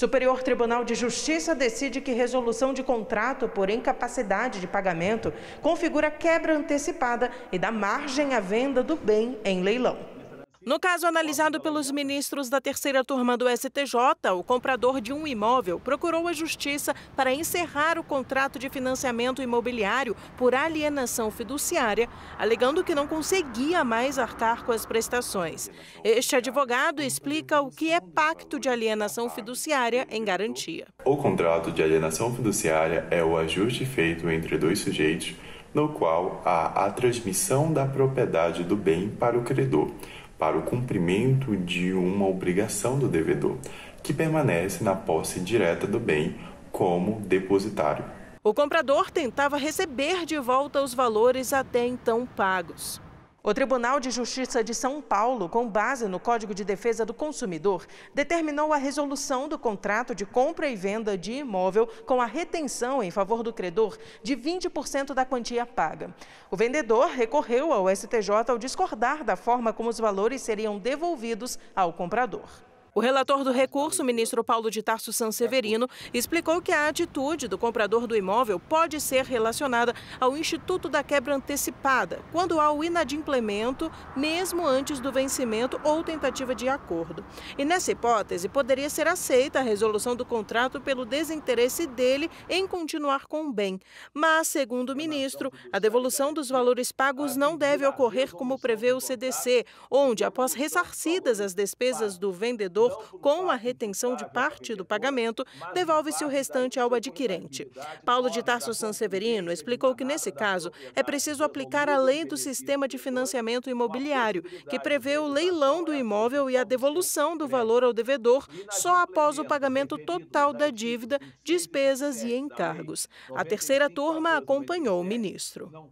Superior Tribunal de Justiça decide que resolução de contrato por incapacidade de pagamento configura quebra antecipada e dá margem à venda do bem em leilão. No caso analisado pelos ministros da terceira turma do STJ, o comprador de um imóvel procurou a justiça para encerrar o contrato de financiamento imobiliário por alienação fiduciária, alegando que não conseguia mais arcar com as prestações. Este advogado explica o que é pacto de alienação fiduciária em garantia. O contrato de alienação fiduciária é o ajuste feito entre dois sujeitos no qual há a transmissão da propriedade do bem para o credor para o cumprimento de uma obrigação do devedor, que permanece na posse direta do bem como depositário. O comprador tentava receber de volta os valores até então pagos. O Tribunal de Justiça de São Paulo, com base no Código de Defesa do Consumidor, determinou a resolução do contrato de compra e venda de imóvel com a retenção em favor do credor de 20% da quantia paga. O vendedor recorreu ao STJ ao discordar da forma como os valores seriam devolvidos ao comprador. O relator do recurso, ministro Paulo de Tarso Sanseverino, explicou que a atitude do comprador do imóvel pode ser relacionada ao Instituto da Quebra Antecipada, quando há o inadimplemento, mesmo antes do vencimento ou tentativa de acordo. E nessa hipótese, poderia ser aceita a resolução do contrato pelo desinteresse dele em continuar com o bem. Mas, segundo o ministro, a devolução dos valores pagos não deve ocorrer como prevê o CDC, onde, após ressarcidas as despesas do vendedor, com a retenção de parte do pagamento, devolve-se o restante ao adquirente. Paulo de Tarso Sanseverino explicou que, nesse caso, é preciso aplicar a lei do sistema de financiamento imobiliário, que prevê o leilão do imóvel e a devolução do valor ao devedor só após o pagamento total da dívida, despesas e encargos. A terceira turma acompanhou o ministro.